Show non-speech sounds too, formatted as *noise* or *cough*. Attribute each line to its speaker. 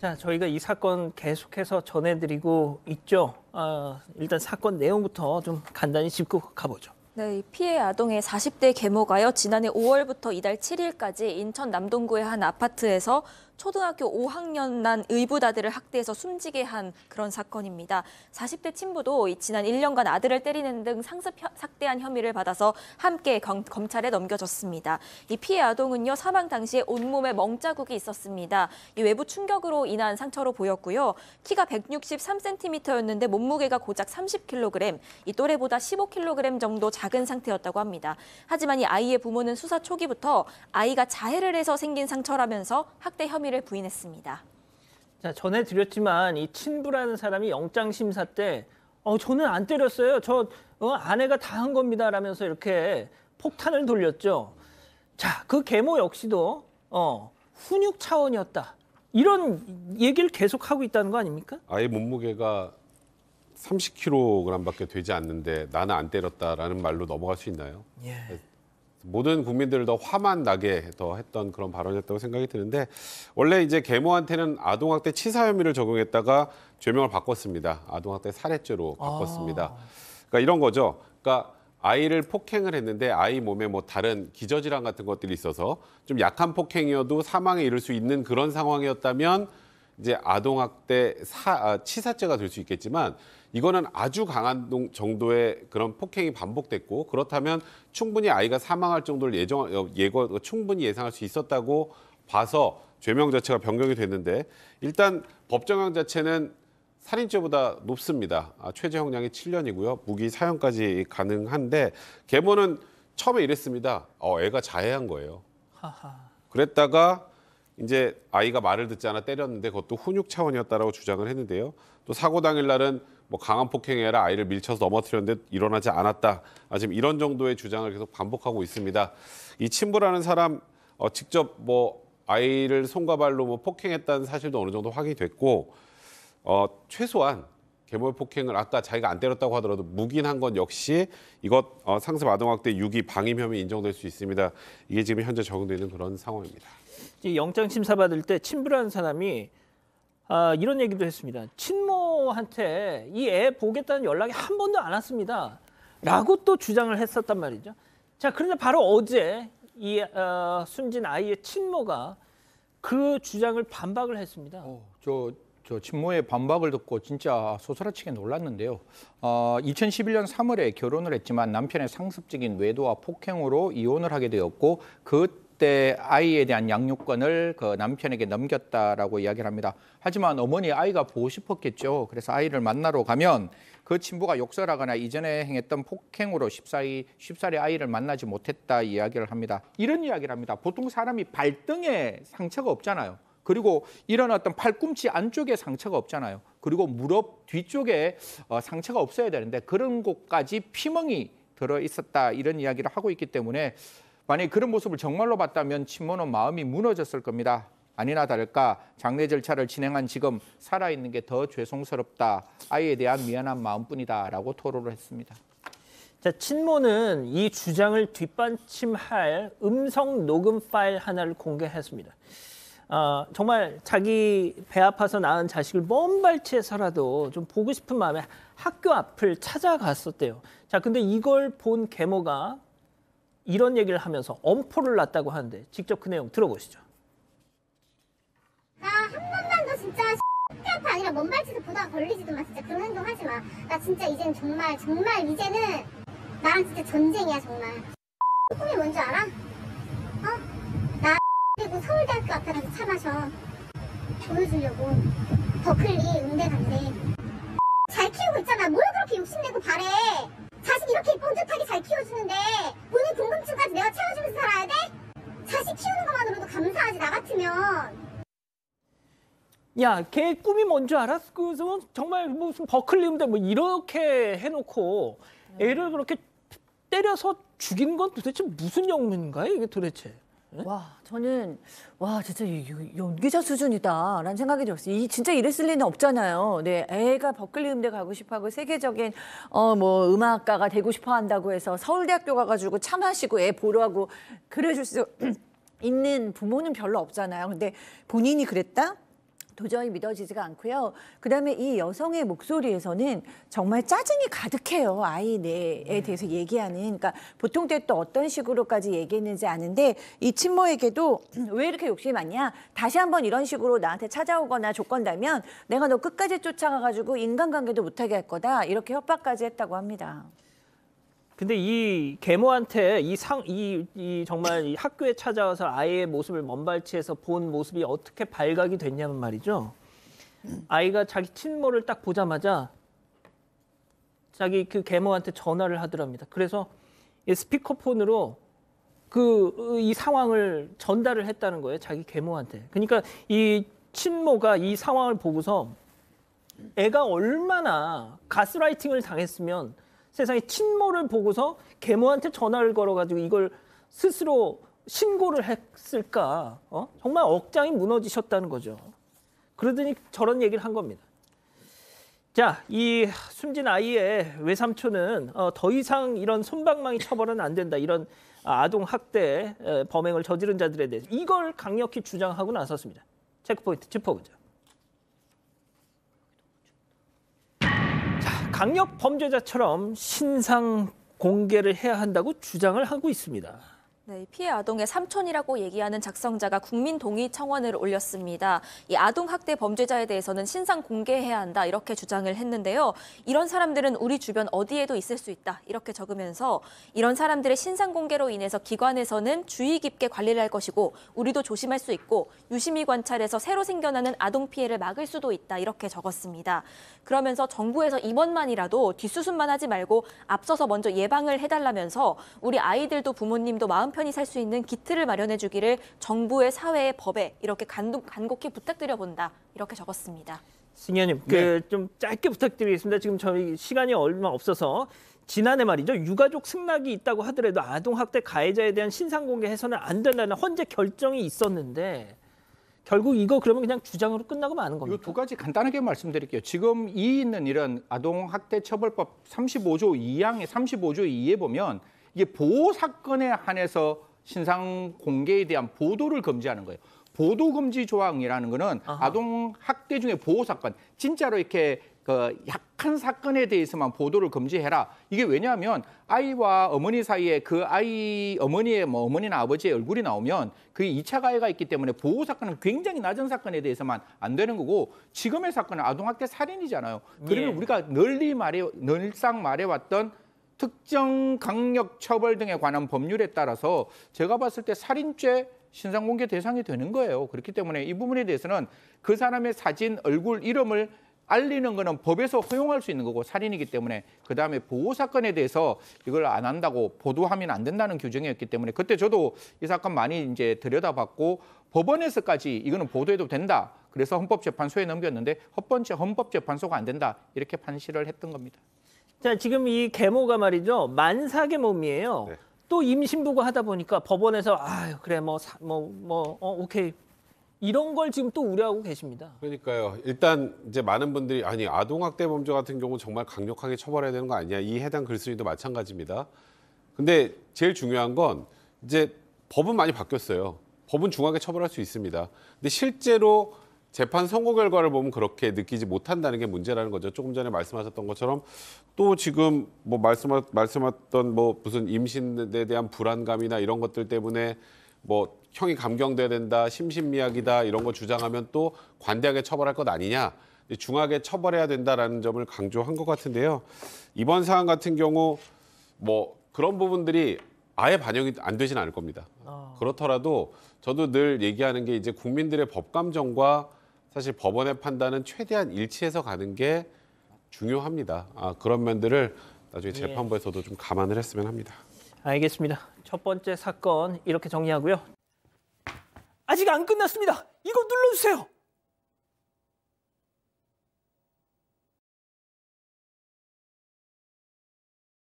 Speaker 1: 자, 저희가 이 사건 계속해서 전해드리고 있죠. 아, 일단 사건 내용부터 좀 간단히 짚고 가보죠.
Speaker 2: 네, 피해 아동의 40대 계모가요. 지난해 5월부터 이달 7일까지 인천 남동구의 한 아파트에서 초등학교 5학년 난 의붓아들을 학대해서 숨지게 한 그런 사건입니다. 40대 친부도 지난 1년간 아들을 때리는 등 상습 학대한 혐의를 받아서 함께 검, 찰에 넘겨졌습니다. 이 피해 아동은요 사망 당시에 온몸에 멍자국이 있었습니다. 이 외부 충격으로 인한 상처로 보였고요. 키가 163cm였는데 몸무게가 고작 30kg, 이 또래보다 15kg 정도 작은 상태였다고 합니다. 하지만 이 아이의 부모는 수사 초기부터 아이가 자해를 해서 생긴 상처라면서 학대 혐의 혐의를 부인했습니다.
Speaker 1: 자, 전해드렸지만 이 친부라는 사람이 영장 심사 때 어, 저는 안 때렸어요. 저 어, 아내가 다 한 겁니다. 라면서 이렇게 폭탄을 돌렸죠. 자, 그 계모 역시도 어, 훈육 차원이었다. 이런 얘기를 계속 하고 있다는 거 아닙니까?
Speaker 3: 아예 몸무게가 30kg밖에 되지 않는데 나는 안 때렸다라는 말로 넘어갈 수 있나요? 예. 모든 국민들을 더 화만 나게 더 했던 그런 발언이었다고 생각이 드는데 원래 이제 계모한테는 아동학대 치사 혐의를 적용했다가 죄명을 바꿨습니다. 아동학대 살해죄로 아. 바꿨습니다. 아. 그러니까 이런 거죠. 그러니까 아이를 폭행을 했는데 아이 몸에 뭐 다른 기저질환 같은 것들이 있어서 좀 약한 폭행이어도 사망에 이를 수 있는 그런 상황이었다면 이제 아동학대 사, 아, 치사죄가 될 수 있겠지만 이거는 아주 강한 정도의 그런 폭행이 반복됐고 그렇다면 충분히 아이가 사망할 정도를 예정 어, 예고 충분히 예상할 수 있었다고 봐서 죄명 자체가 변경이 됐는데 일단 법정형 자체는 살인죄보다 높습니다. 아, 최저 형량이 7년이고요. 무기 사형까지 가능한데 개모는 처음에 이랬습니다. 어, 애가 자해한 거예요. 하하. 그랬다가 이제 아이가 말을 듣지 않아 때렸는데 그것도 훈육 차원이었다라고 주장을 했는데요. 또 사고 당일 날은 뭐 강한 폭행해라 아이를 밀쳐서 넘어뜨렸는데 일어나지 않았다. 아, 지금 이런 정도의 주장을 계속 반복하고 있습니다. 이 친부라는 사람 어, 직접 뭐 아이를 손과 발로 뭐 폭행했다는 사실도 어느 정도 확인이 됐고 어, 최소한 개별 폭행을 아까 자기가 안 때렸다고 하더라도 묵인한 건 역시 이것 어, 상습 아동학대 유기 방임 혐의 인정될 수 있습니다. 이게 지금 현재 적용되는 그런 상황입니다.
Speaker 1: 이 영장 심사 받을 때 친부라는 사람이 아, 이런 얘기도 했습니다. 친모한테 이 애 보겠다는 연락이 한 번도 안 왔습니다. 라고 또 주장을 했었단 말이죠. 자, 그런데 바로 어제 이 어, 숨진 아이의 친모가 그 주장을 반박을 했습니다. 어,
Speaker 4: 저저 친모의 반박을 듣고 진짜 소설라치게 놀랐는데요. 어, 2011년 3월에 결혼을 했지만 남편의 상습적인 외도와 폭행으로 이혼을 하게 되었고 그때 아이에 대한 양육권을 그 남편에게 넘겼다라고 이야기를 합니다. 하지만 어머니 아이가 보고 싶었겠죠. 그래서 아이를 만나러 가면 그 친부가 욕설하거나 이전에 행했던 폭행으로 쉽사리, 쉽사리 아이를 만나지 못했다 이야기를 합니다. 이런 이야기를 합니다. 보통 사람이 발등에 상처가 없잖아요. 그리고 이런 어떤 팔꿈치 안쪽에 상처가 없잖아요. 그리고 무릎 뒤쪽에 어, 상처가 없어야 되는데 그런 곳까지 피멍이 들어 있었다 이런 이야기를 하고 있기 때문에 만약 그런 모습을 정말로 봤다면 친모는 마음이 무너졌을 겁니다. 아니나 다를까 장례 절차를 진행한 지금 살아있는 게 더 죄송스럽다. 아이에 대한 미안한 마음뿐이다라고 토로를 했습니다.
Speaker 1: 자, 친모는 이 주장을 뒷받침할 음성 녹음 파일 하나를 공개했습니다. 어, 정말 자기 배 아파서 낳은 자식을 먼 발치에서라도 좀 보고 싶은 마음에 학교 앞을 찾아갔었대요. 자, 근데 이걸 본 계모가 이런 얘기를 하면서 엄포를 놨다고 하는데 직접 그 내용 들어보시죠. 나한 아, 번만 더 진짜 X한테 아니라 먼 발치도 보다가 걸리지도 마. 진짜 그런 행동 하지 마. 나 진짜 이제는 정말 정말 이제는 나랑 진짜 전쟁이야 정말. 꿈이 뭔지 알아? 그래도 서울대학교 앞에라차 마셔 보여주려고 버클리 음대 간대 잘 키우고 있잖아 뭘 그렇게 욕심내고 바래 자식 이렇게 뻔듯하게 잘 키워주는데 본인 궁금증까지 내가 채워주면서 살아야 돼? 자식 키우는 것만으로도 감사하지 나 같으면 야, 걔 꿈이 뭔지 알아? 그래서 정말 무슨 버클리 음대 뭐 이렇게 해놓고 음. 애를 그렇게 때려서 죽인 건 도대체 무슨 영문인가요? 이게
Speaker 4: 도대체. 와, 저는 와 진짜 연기자 수준이다라는 생각이 들었어요. 이 진짜 이랬을 리는 없잖아요. 네, 애가 버클리 음대 가고 싶어하고 세계적인 어 뭐 음악가가 되고 싶어한다고 해서 서울대학교 가가지고 참하시고애 보러 하고 그래줄 수 *clears throat* 있는 부모는 별로 없잖아요. 근데 본인이 그랬다? 도저히 믿어지지가 않고요. 그다음에 이 여성의 목소리에서는 정말 짜증이 가득해요. 아이 뇌에 네. 대해서 얘기하는. 그러니까 보통 때 또 어떤 식으로까지 얘기했는지 아는데 이 친모에게도 *clears throat* 왜 이렇게 욕심이 많냐? 다시 한번 이런 식으로 나한테 찾아오거나 조건다면 내가 너 끝까지 쫓아가가지고 인간관계도 못하게 할 거다. 이렇게 협박까지 했다고 합니다.
Speaker 1: 근데 이 계모한테 이 상, 이, 이 정말 이 학교에 찾아와서 아이의 모습을 먼발치에서 본 모습이 어떻게 발각이 됐냐는 말이죠. 아이가 자기 친모를 딱 보자마자 자기 그 계모한테 전화를 하더랍니다. 그래서 이 스피커폰으로 그 이 상황을 전달을 했다는 거예요. 자기 계모한테. 그러니까 이 친모가 이 상황을 보고서 애가 얼마나 가스라이팅을 당했으면 세상에 친모를 보고서 계모한테 전화를 걸어가지고 이걸 스스로 신고를 했을까? 어? 정말 억장이 무너지셨다는 거죠. 그러더니 저런 얘기를 한 겁니다. 자, 이 숨진 아이의 외삼촌은 어, 더 이상 이런 손방망이 처벌은 안 된다. 이런 아동 학대 범행을 저지른 자들에 대해서 이걸 강력히 주장하고 나섰습니다. 체크포인트 짚어보죠. 강력 범죄자처럼 신상 공개를 해야 한다고 주장을 하고 있습니다.
Speaker 2: 네, 피해 아동의 삼촌이라고 얘기하는 작성자가 국민 동의 청원을 올렸습니다. 이 아동 학대 범죄자에 대해서는 신상 공개해야 한다 이렇게 주장을 했는데요. 이런 사람들은 우리 주변 어디에도 있을 수 있다 이렇게 적으면서 이런 사람들의 신상 공개로 인해서 기관에서는 주의 깊게 관리를 할 것이고 우리도 조심할 수 있고 유심히 관찰해서 새로 생겨나는 아동 피해를 막을 수도 있다 이렇게 적었습니다. 그러면서 정부에서 이번만이라도 뒷수습만 하지 말고 앞서서 먼저 예방을 해달라면서 우리 아이들도 부모님도 마음 편히 살 수 있는 기틀을 마련해 주기를 정부의 사회의 법에 이렇게 간독, 간곡히 부탁드려 본다. 이렇게 적었습니다.
Speaker 1: 승현님, 네. 그 좀 짧게 부탁드리겠습니다. 지금 저희 시간이 얼마 없어서 지난해 말이죠. 유가족 승낙이 있다고 하더라도 아동학대 가해자에 대한 신상 공개 해서는
Speaker 4: 안 된다는 헌재 결정이 있었는데 결국 이거 그러면 그냥 주장으로 끝나고 마는 겁니다. 두 가지 간단하게 말씀드릴게요. 지금 이 있는 이런 아동학대 처벌법 35조 2항에 35조 2에 보면 이게 보호 사건에 한해서 신상 공개에 대한 보도를 금지하는 거예요. 보도 금지 조항이라는 거는 아하. 아동 학대 중에 보호 사건, 진짜로 이렇게 그 약한 사건에 대해서만 보도를 금지해라. 이게 왜냐하면 아이와 어머니 사이에 그 아이 어머니의 뭐 어머니나 아버지의 얼굴이 나오면 그게 2차 가해가 있기 때문에 보호 사건은 굉장히 낮은 사건에 대해서만 안 되는 거고 지금의 사건은 아동학대 살인이잖아요. 그러면 예. 우리가 널리 말해 늘상 말해왔던 특정 강력 처벌 등에 관한 법률에 따라서 제가 봤을 때 살인죄 신상 공개 대상이 되는 거예요. 그렇기 때문에 이 부분에 대해서는 그 사람의 사진, 얼굴, 이름을 알리는 거는 법에서 허용할 수 있는 거고 살인이기 때문에 그다음에 보호 사건에 대해서 이걸 안 한다고 보도하면 안 된다는 규정이었기 때문에 그때 저도 이 사건 많이 이제 들여다봤고 법원에서까지 이거는 보도해도 된다. 그래서 헌법재판소에 넘겼는데 첫 번째 헌법재판소가 안 된다. 이렇게 판시를 했던 겁니다. 자, 지금 이 계모가 말이죠. 만사계몸이에요. 네. 또 임신부고 하다 보니까 법원에서
Speaker 1: 아유, 그래 뭐 뭐뭐 뭐, 어, 오케이. 이런 걸 지금 또 우려하고 계십니다.
Speaker 3: 그러니까요. 일단 이제 많은 분들이 아니 아동학대 범죄 같은 경우 정말 강력하게 처벌해야 되는 거 아니냐. 이 해당 글쓴이도 마찬가지입니다. 근데 제일 중요한 건 이제 법은 많이 바뀌었어요. 법은 중하게 처벌할 수 있습니다. 근데 실제로 재판 선고 결과를 보면 그렇게 느끼지 못한다는 게 문제라는 거죠. 조금 전에 말씀하셨던 것처럼 또 지금 뭐 말씀하, 말씀하셨던 뭐 무슨 임신에 대한 불안감이나 이런 것들 때문에 뭐 형이 감경돼야 된다, 심신미약이다 이런 거 주장하면 또 관대하게 처벌할 것 아니냐, 중하게 처벌해야 된다라는 점을 강조한 것 같은데요. 이번 사안 같은 경우 뭐 그런 부분들이 아예 반영이 안 되진 않을 겁니다. 어. 그렇더라도 저도 늘 얘기하는 게 이제 국민들의 법 감정과 사실 법원의 판단은 최대한 일치해서 가는 게 중요합니다. 아, 그런 면들을 나중에 네. 재판부에서도 좀 감안을 했으면 합니다.
Speaker 1: 알겠습니다. 첫 번째 사건 이렇게 정리하고요.
Speaker 2: 아직 안 끝났습니다. 이거 눌러주세요.